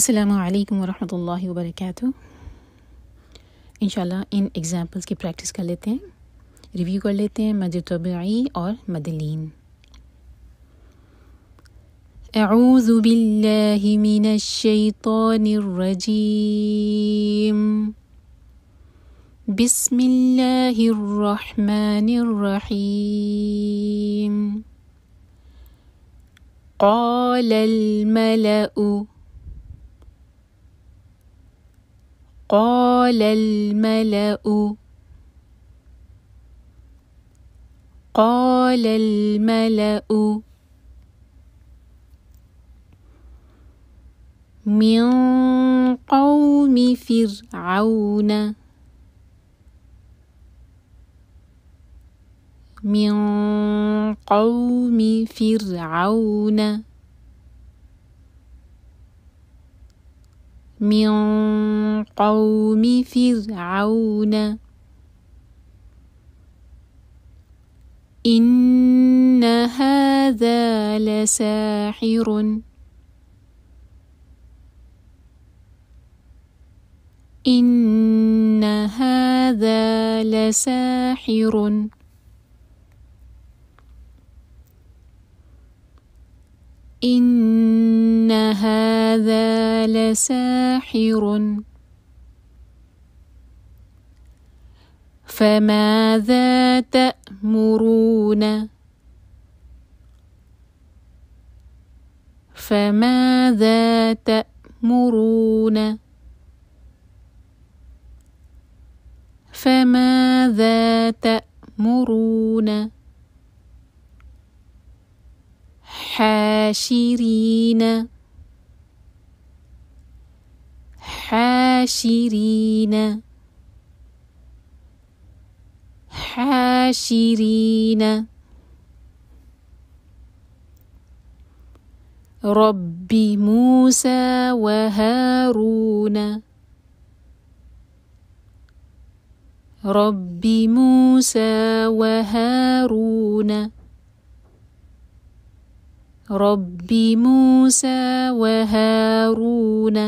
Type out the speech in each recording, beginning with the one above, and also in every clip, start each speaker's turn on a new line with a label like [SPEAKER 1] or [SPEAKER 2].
[SPEAKER 1] السلام वालेकुम वरहमतुल्लाहि वबरकातुहू इंशाल्लाह इन एग्ज़ाम्पल्स की प्रैक्टिस कर लेते हैं रिव्यू कर लेते हैं मद तबी और मदलिन أعوذ بالله من الشيطان الرجيم بسم الله الرحمن الرحيم قال الملأ قال الملأ قال الملأ من قوم فرعون من قوم فرعون من قوم فرعون إن هذا لساحر إن هذا لساحر إن إن هذا لساحر فماذا تأمرون فماذا تأمرون فماذا تأمرون حاشرين حاشرين حاشرين رب موسى وهارون رب موسى وهارون رب موسى وهارون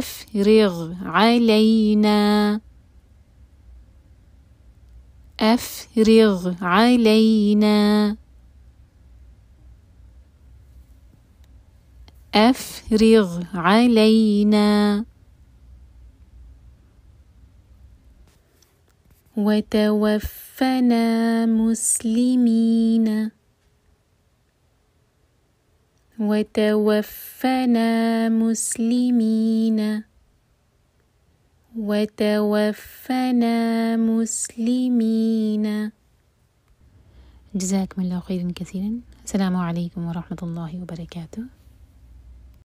[SPEAKER 1] أفرغ علينا أفرغ علينا أفرغ علينا وتوفنا مسلمين وتوفنا مسلمين وتوفنا مسلمين جزاكم الله خيرا كثيرا السلام عليكم ورحمة الله وبركاته